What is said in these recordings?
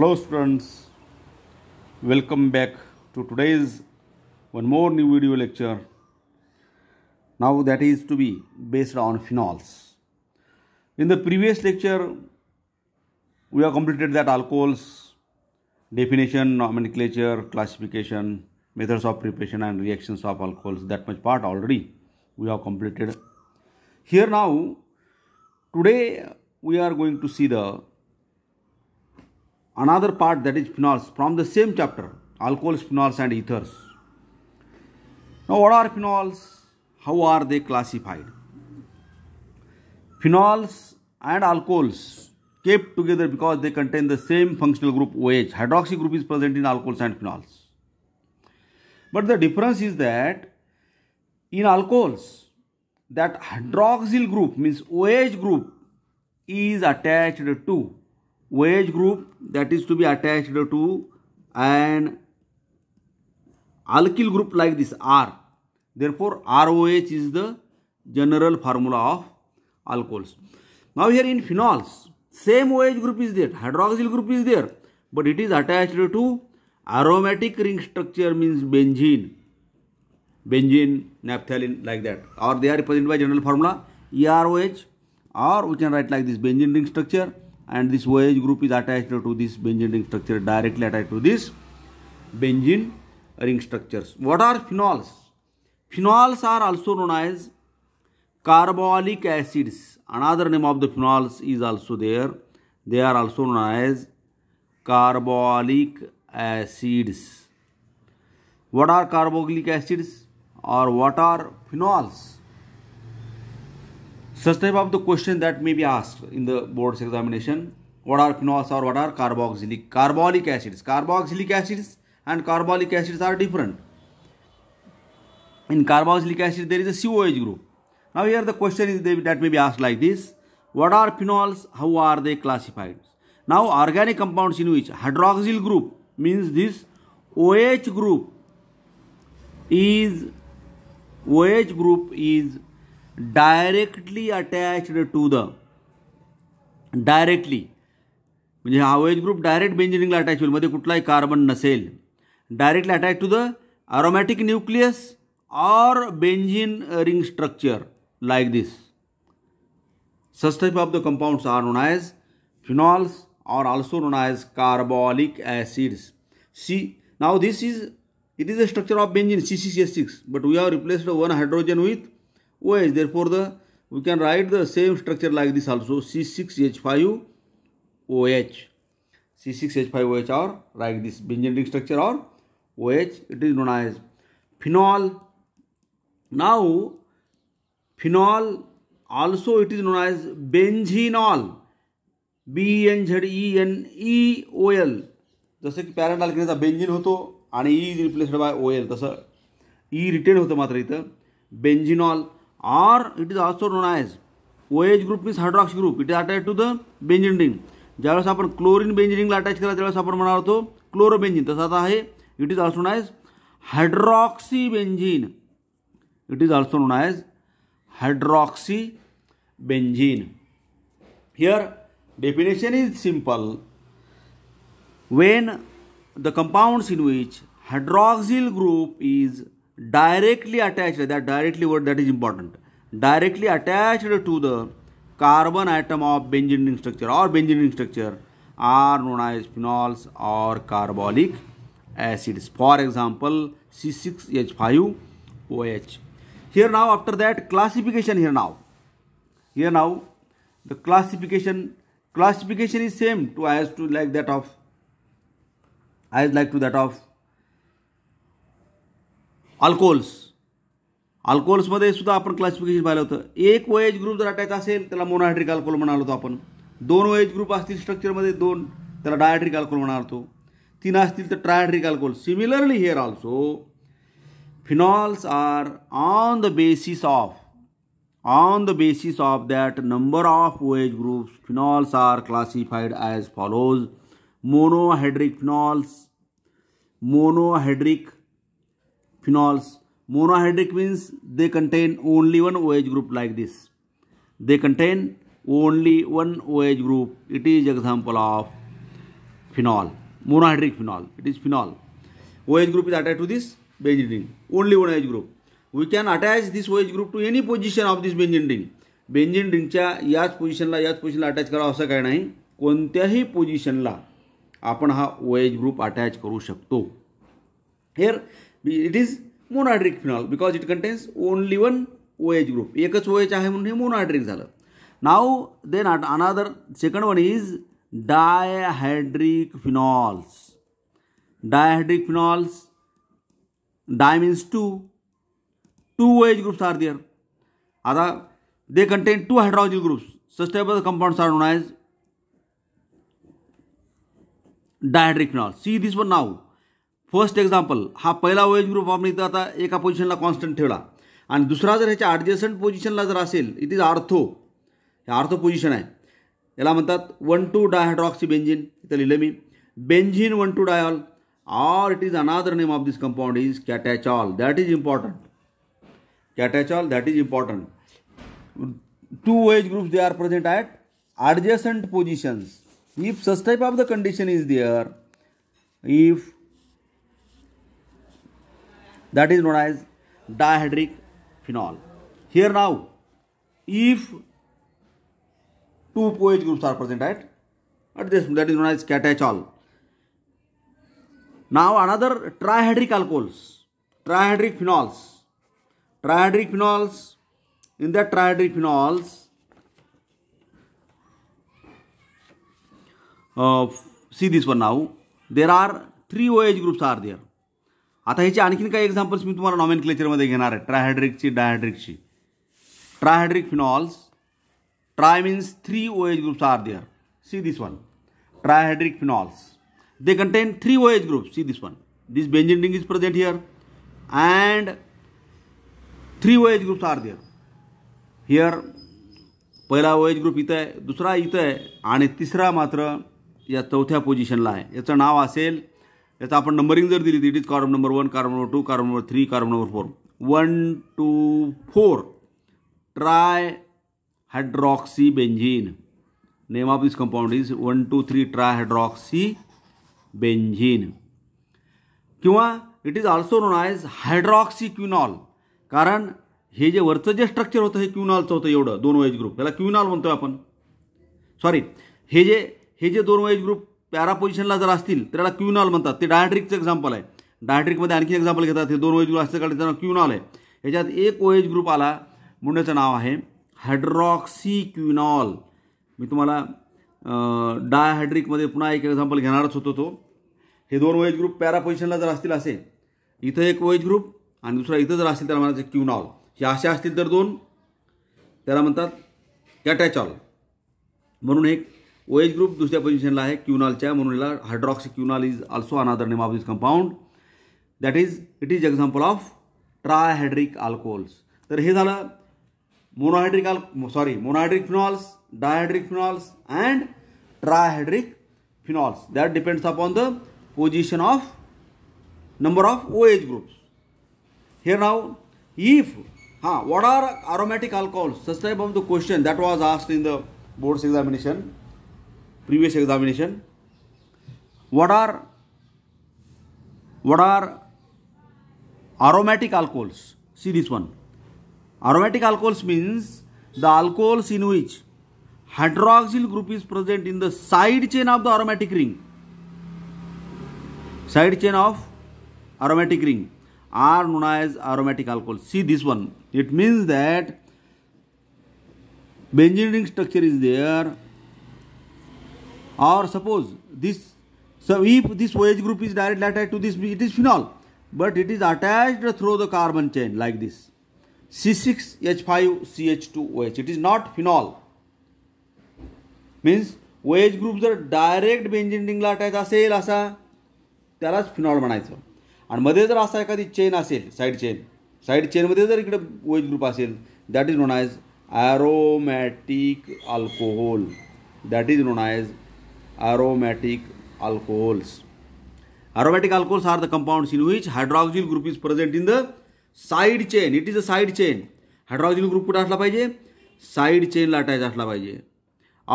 hello students welcome back to today's one more new video lecture now that is to be based on phenols in the previous lecture we have completed that alcohols definition nomenclature classification methods of preparation and reactions of alcohols that much part already we have completed here now today we are going to see the another part that is phenols from the same chapter alcohols, phenols, and ethers. Now, what are phenols? How are they classified? Phenols and alcohols kept together because they contain the same functional group OH. Hydroxy group is present in alcohols and phenols. But the difference is that in alcohols, that hydroxyl group means OH group is attached to wage group that is to be attached to an alkyl group like this R. Therefore, ROH is the general formula of alcohols. Now here in phenols, same OH group is there, hydroxyl group is there, but it is attached to aromatic ring structure means benzene, benzene, naphthalene like that or they are represented by general formula EROH or we can write like this benzene ring structure and this OH group is attached to this benzene ring structure directly attached to this benzene ring structures. What are phenols? Phenols are also known as carbolic acids. Another name of the phenols is also there. They are also known as carbolic acids. What are carbolic acids or what are phenols? Such type of the question that may be asked in the board's examination. What are phenols or what are carboxylic carbolic acids? Carboxylic acids and carbolic acids are different. In carboxylic acid there is a COH group. Now here the question is that may be asked like this. What are phenols? How are they classified? Now organic compounds in which hydroxyl group means this OH group is OH group is directly attached to the directly म्हणजे हा OH group direct बेंजिनिंगला attach होईल मध्ये कुठलाही carbon नसेल directly attach to the aromatic nucleus or benzene ring structure like this such type of the compounds are known as phenols are also known carbolic acids see now this is it is a structure of benzene C C C S six but we have replaced one hydrogen with OH. Therefore, the we can write the same structure like this also C6H5OH. C6H5OH or like this benzene ring structure or OH. It is known as phenol. Now, phenol also it is known as benzenol. b B N Z e N E O L जसं की parent अल्किनचा benzene होतो आणि E replaced by OL L तसं E retain होतं मात्र इथं बेंजिनॉल or it is also known as OH group means हायड्रॉक्स group. It is attached to the benzene ring. ज्यावेळेस आपण क्लोरीन बेंजिन अटॅच केला त्यावेळेस आपण म्हणणार होतो क्लोरोबेंजिन तसं आता आहे it is also hydroxy benzene it is also known hydroxy benzene here definition is simple when the compounds in which hydroxyl group is directly attached that directly word that is important directly attached to the carbon atom of benzene structure or benzene structure are known as phenols or carbolic acids for example c6h5oh here now after that classification here now here now the classification classification is same to as to like that of as like to that of alcohols अल्कोहोल्समध्ये सुद्धा आपण classification पाहिलं होतं एक वयज group जर अटायचा असेल त्याला monohydric alcohol म्हणाल होतो आपण दोन वयज ग्रुप असतील स्ट्रक्चरमध्ये दोन त्याला डायड्रिक अल्कोहोल म्हणाल होतो तीन असतील तर trihydric alcohol similarly here also phenols are on the basis of on the basis of that number of OH groups phenols are classified as follows monohydric phenols monohydric phenols. Monohydric means they contain only one OH group like this. They contain only one OH group. It is example of phenol. Monohydric phenol. It is phenol. OH group is attached to this benzene ring. Only one OH group. We can attach this OH group to any position of this benzene ring. Benzene रिंगच्या याच पोझिशनला याच पोझिशनला attach करावा असं काय नाही कोणत्याही पोझिशनला आपण हा ओ एच ग्रुप अटॅच करू शकतो here it is monohydric phenol because it contains only one O H group एकच ओ एच आहे म्हणून हे मोनोहायड्रिक झालं नाव then at another second one is dihydric phenols dihydric phenols di means two two O H groups are there आता they contain two hydroxyl groups such type of compound are known as dihydric phenol see this one now first example हा पहिला veg group आपण इथं आता एका पोझिशनला constant ठेवला आणि दुसरा जर ह्याच्या ॲडजेसंट पोझिशनला जर असेल it is ortho ortho position आहे याला म्हणतात वन टू डायहायड्रॉक्सी बेंजिन इथं लिहिलं मी benzene one two diol or it is another name of this compound is catechol that is important catechol that is important two OH groups they are present at adjacent positions if such type of the condition is there if that is known as dihydric phenol. Here now, if two COH groups are present, at At this, that is known as catechol. Now another trihydric alcohols, trihydric phenols, trihydric phenols. In that trihydric phenols, uh, see this one now. There are three OH groups are there. आता ह्याची आणखीन काही examples मी तुम्हाला nomen क्लेचरमध्ये घेणार आहे ट्रायहायड्रिकची डायहायड्रिकची trihydric phenols tri means three O H groups are there see this one trihydric phenols they contain three O H groups see this one this benzene ring is present here and three O H groups are there here पहिला O H group इथं आहे दुसरा इथं आहे आणि तिसरा मात्र या चौथ्या पोझिशनला आहे याचं नाव असेल याचा आपण नंबरिंग जर दिली it is carbon number one carbon number two carbon number three carbon number four one two four tri hydroxy benzene name of this compound is one two three tri hydroxy benzene किंवा it is also known as hydroxy quinol कारण हे जे वरचं जे structure होतं हे क्युनॉलचं होतं एवढं दोन वेज ग्रुप याला क्युनॉल म्हणतो आपण सॉरी हे जे हे जे दोन वेज ग्रुप पॅरा पोझिशनला जर असतील तर त्याला क्युनॉल म्हणतात ते डायट्रिकचं एक्झाम्पल आहे डायट्रिकमध्ये आणखी एक्झाम्पल घेतात हे दोन ओएज ग्रुप असतं कारण त्याचं क्युनॉल आहे ह्याच्यात एक एज ग्रुप आला मुंड्याचं नाव आहे हायड्रॉक्सी क्युनॉल मी तुम्हाला डायहायड्रिकमध्ये पुन्हा एक एक्झाम्पल घेणारच होतो तो हे दोन ओएज ग्रुप पॅरा पोझिशनला जर असतील असे इथं एक ओएज ग्रुप आणि दुसरा इथं जर असतील तर म्हणायचं क्युनॉल हे असे असतील तर दोन त्याला म्हणतात कॅटॅचॉल म्हणून एक ओ ग्रुप दुसऱ्या पोझिशनला आहे क्युनॉलच्या म्हणून hydroxy quinol is also another name of this compound that is it is example of trihydric alcohols तर हे झालं monohydric sorry monohydric phenols dihydric phenols and trihydric phenols that depends upon the position of number of O H groups हे now if हां what are aromatic alcohols such of the question that was asked in the boards examination previous examination what are what are aromatic alcohols see this one aromatic alcohols means the alcohols in which hydroxyl group is present in the side chain of the aromatic ring side chain of aromatic ring are known as aromatic alcohols see this one it means that benzene ring structure is there or suppose this so if this OH group is directly attached to this it is phenol but it is attached through the carbon chain like this C6H5CH2OH it is not phenol means OH group जर direct benzene ring ला attached असेल असा त्यालाच phenol म्हणायचं आणि मध्ये जर असा एखादी chain असेल side chain side chain मध्ये जर इकडे OH group असेल that is known as aromatic alcohol that is known as aromatic alcohols. Aromatic alcohols are the compounds in which hydroxyl group is present in the side chain. It is a side chain. Group कुठे असला पाहिजे side चेनला attach असला पाहिजे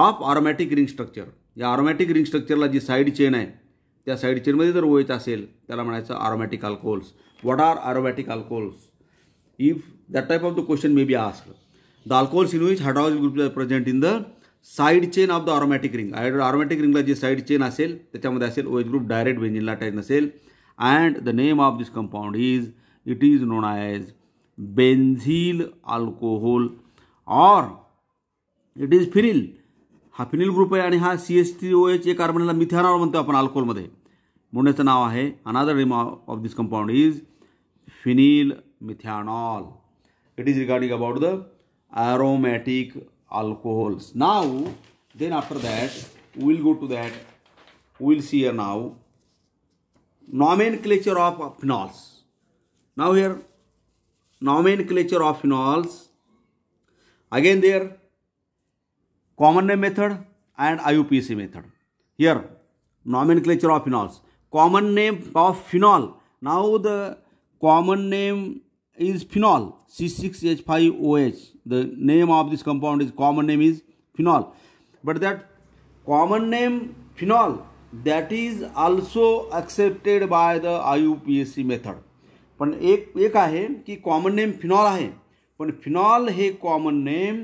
of ऑरोमॅटिक ring structure या aromatic ring स्ट्रक्चरला जी side chain आहे त्या साईड चेनमध्ये जर ओएच OH असेल त्याला म्हणायचं aromatic alcohols what are aromatic alcohols if that type of the question may be ask the alcohols in which hydroxyl group present in the side chain of the aromatic ring आय aromatic रिंगला जी side chain असेल त्याच्यामध्ये असेल O H group direct बेंजिनला attach नसेल and the name of this compound is it is known as benzyl alcohol or it is phenyl हा phenyl group आहे आणि हा C S T O H A कार्बनला मिथेनॉल म्हणतो आपण अल्कोहोलमध्ये म्हणून याचं नाव आहे another name of this compound is phenyl methanol it is regarding about the aromatic alcohols. Now, then after that, we will go to that. We will see here now nomenclature of phenols. Now here, nomenclature of phenols. Again there, common name method and IUPC method. Here, nomenclature of phenols. Common name of phenol. Now the common name is phenol C6H5OH. The name of this compound is common name is phenol. But that common name phenol that is also accepted by the IUPAC method. पण एक एक आहे की common name phenol आहे पण phenol हे common name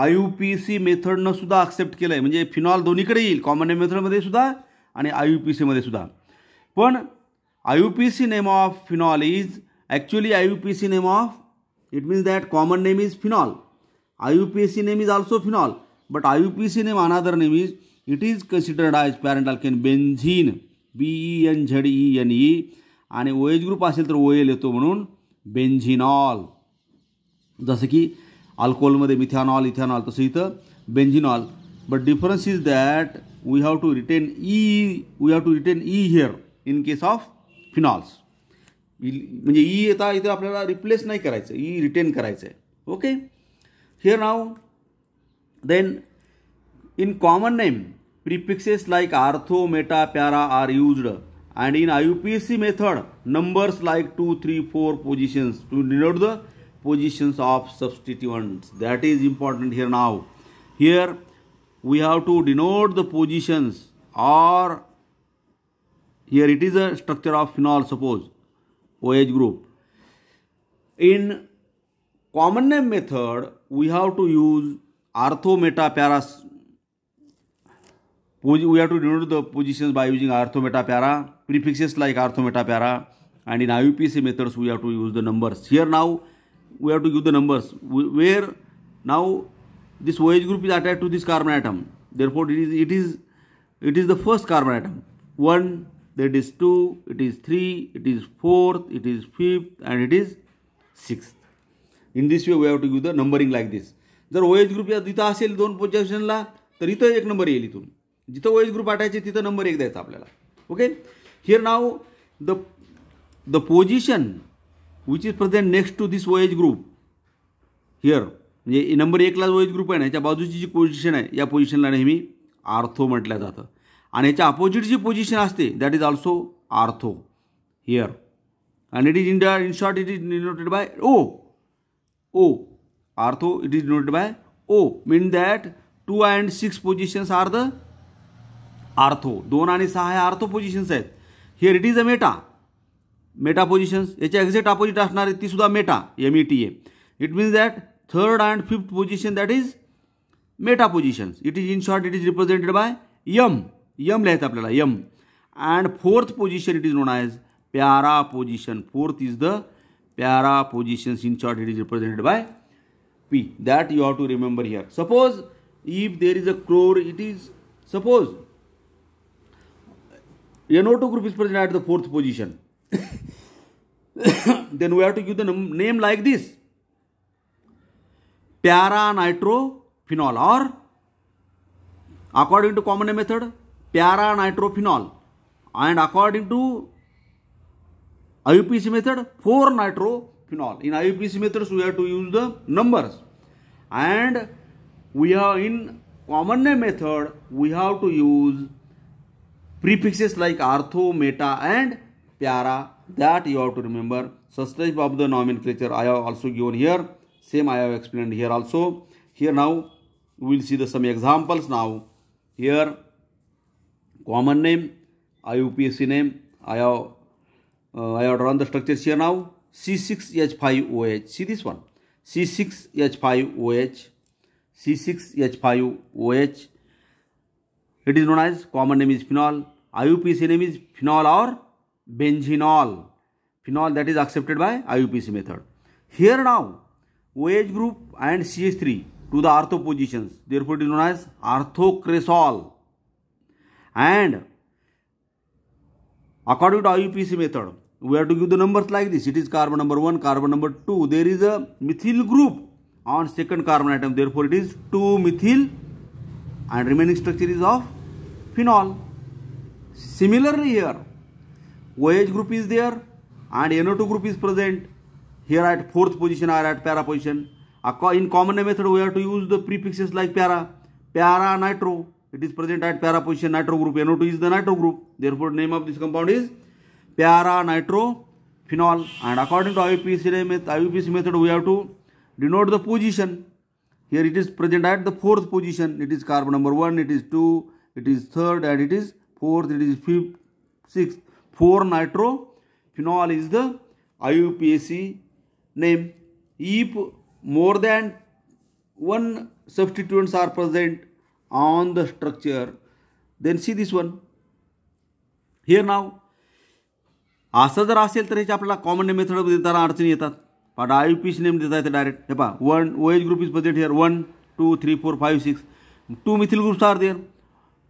I U P C मेथडनं सुद्धा ॲक्सेप्ट केलं आहे म्हणजे फिनॉल दोन्हीकडे येईल कॉमन नेम मेथडमध्ये सुद्धा आणि आय यू पी सीमध्ये सुद्धा पण I U P actually I U P C name of it means that common name is phenol I U P S C name is also phenol but I U P C name another name is it is considered as parent alkane can be E N Z E N E आणि O H group असेल तर O L येतो म्हणून बेंझिनॉल जसं की अल्कोहोलमध्ये methanol ethanol तसं इथं benzenol but difference is that we have to retain E we have to retain E here in case of phenols म्हणजे ई आता इथं आपल्याला रिप्लेस नाही करायचं ई रिटेन करायचं आहे okay here now then in common name prefixes like ortho meta para are used and in I U P S C method numbers like two three four positions to denote the positions of substituents that is important here now here we have to denote the positions or here it is a structure of phenol suppose OH group. In common name method, we have to use meta para. We have to denote the positions by using meta para, prefixes like meta para. And in IUPC methods, we have to use the numbers. Here now, we have to give the numbers. Where now this OH group is attached to this carbon atom. Therefore, it is it is it is the first carbon atom. One That is 2, it is 3, it is 4th, it is 5th and it is sixth in this way we have to give the numbering like this. जर ओ H group या तिथं असेल दोन पोझिशनला तर इथं एक number येईल इथून जिथं ओ एच ग्रुप आटायचे तिथं नंबर एक द्यायचा आपल्याला okay here now the the position which is present next to this O H group here म्हणजे नंबर एकलाच ओ एच ग्रुप आहे ना याच्या बाजूची जी पोझिशन आहे या पोझिशनला नेहमी आर्थो म्हटलं जातं आणि याच्या अपोजिट जी पोझिशन असते that is also ortho here and it is India in short it is denoted by O O ortho it is denoted by O mean that two and six positions are the ortho दोन आणि सहा ह्या ortho positions आहेत here it is a meta meta positions याच्या exact opposite असणार आहे तीसुद्धा meta M E T A it means that third and fifth position that is meta positions it is in short it is represented by M M लिहायचं आपल्याला M and fourth position it is known as para position fourth is the para position in short it is represented by P that you have to remember here suppose if there is a chloro it is suppose group is present at the fourth position. then we have to give the name like this. Para nitrophenol or according to common method para nitrophenol and according to U P C method four nitrophenol in I U P C method we have to use the numbers and we have in common method we have to use prefixes like meta and para that you have to remember such type of the nomenclature I have also given here same I have explained here also here now you will see the some examples now here common name, IUPAC name, I have, uh, I have drawn the structures here now, C6H5OH, see this one, C6H5OH, C6H5OH, it is known as, common name is phenol, IUPC name is phenol or benzenol, phenol that is accepted by IUPC method. Here now, OH group and CH3 to the ortho positions, therefore it is known as orthocresol and according to IUPC method we have to give the numbers like this it is carbon number 1 carbon number 2 there is a methyl group on second carbon atom therefore it is 2 methyl and remaining structure is of phenol similarly here OH group is there and NO2 group is present here at fourth position or at para position in common method we have to use the prefixes like para para nitro it is present at para position nitro group. NO2 is the nitro group. Therefore, name of this compound is para nitro phenol. And according to IUPAC method, IUPAC method, we have to denote the position. Here it is present at the fourth position. It is carbon number one. It is two. It is third, and it is fourth. It is fifth, sixth. Four phenol is the IUPAC name. If more than one substituents are present on the structure then see this one here now असं जर असेल तर ह्याच्या आपल्याला common method देताना अडचणी येतात पण आय पी पीच नेम देता येते डायरेक्ट हे पहा one O H group is present here one two three four five six two methyl groups are there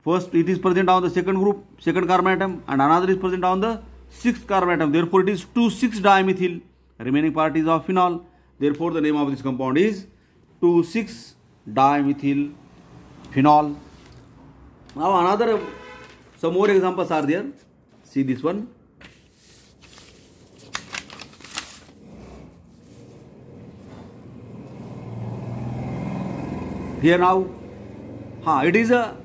first it is present on the second group second carbon atom and another is present on the six carbon atom therefore it is two six methyl remaining part is of phenol therefore the name of this compound is two six methyl phenol. Now another, some more examples are there. See this one. Here now, ha, it is a,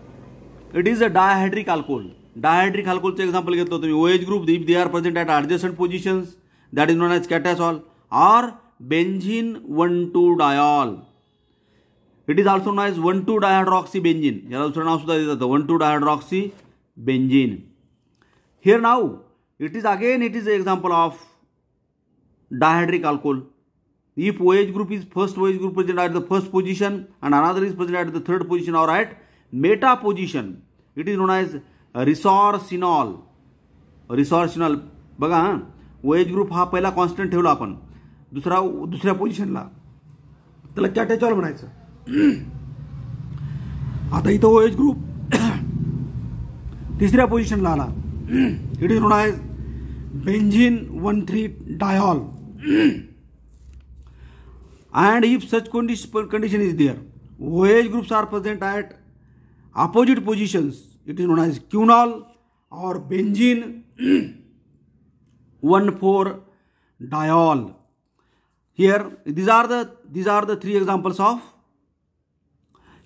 it is a dihydric alcohol. Dihydric alcohol, for example, get to OH group, if they are present at adjacent positions, that is known as catechol, or benzene 1,2-diol. It is also as one two dihydroxy benzene याला दुसरं नाव सुद्धा दिलं जातं one two dihydroxy benzene here नाव it is again it is example of dihydric alcohol if H group is first H group present at the first position and another is present at the third position or at meta position it is known as resorcinol resorcinol बघा H group हा पहिला constant ठेवला आपण दुसरा दुसऱ्या पोझिशनला त्याला कॅटेचॉल म्हणायचं आता इथं ओ ग्रुप तिसऱ्या पोझिशनला आला it is known benzene one three diol and if such condition condition is there O H groups are present at opposite positions it is known as quinol or benzene one four diol here these are the these are the three examples of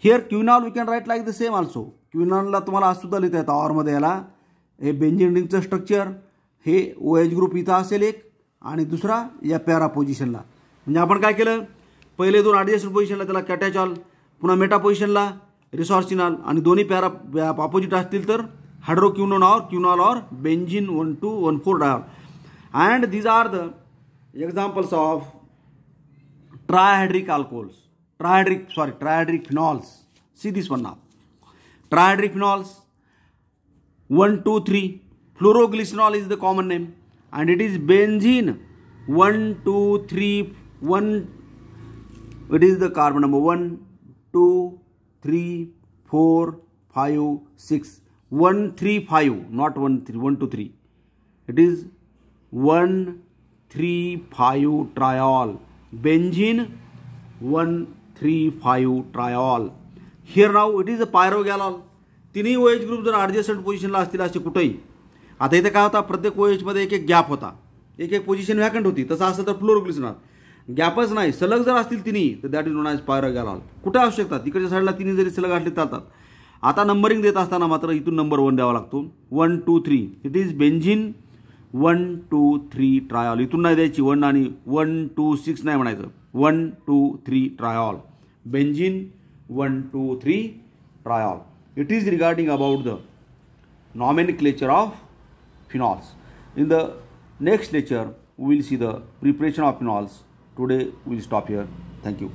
here quinol we can write like the same also क्युनॉलला तुम्हाला आज सुद्धा लिहिता येतं ऑरमध्ये याला हे benzene रिंगचं structure हे ओ H group इथं असेल एक आणि दुसरा या पॅरा पोझिशनला म्हणजे आपण काय केलं पहिले दोन ॲडजस्टेड पोझिशनला त्याला कॅटॅचॉल पुन्हा मेटा पोझिशनला रिसॉर्सिनॉल आणि दोन्ही पॅरा ऑपोजिट असतील तर hydroquinone or quinol or benzene one two one four diol and these are the examples of trihydric alcohols triadric, sorry, triadric See this one now. Triadric phenols, 1, 2, 3. Fluoroglycinol is the common name. And it is benzene, 1, 2, 3, 1. It is the carbon number 1, 2, 3, 4, 5, 6. 1, 3, 5, not 1, 3, 1, 2, 3. It is 1, 3, 5 triol. Benzene, 1, three five triol here नाव it is a pyrogallol तिन्ही O H group जर adjacent पोझिशनला असतील असे कुठेही आता इथे काय होता प्रत्येक ओ एचमध्ये एक एक गॅप होता एक एक पोझिशन व्हॅकंट होती तसं असं तर फ्लोरोग्लिसनॉल गॅपच नाही सलग जर असतील तिन्ही तर that is known pyrogallol कुठे असू शकतात तिकडच्या साईडला तिन्ही जरी सलग असले चालतात आता नंबरिंग देत असताना मात्र इथून नंबर वन द्यावा लागतो one two three it is benzene one two three triol इथून नाही द्यायची वन आणि वन टू सिक्स नाही म्हणायचं one two three triol benzene 1, 2, 3 triol. It is regarding about the nomenclature of phenols. In the next lecture, we will see the preparation of phenols. Today, we will stop here. Thank you.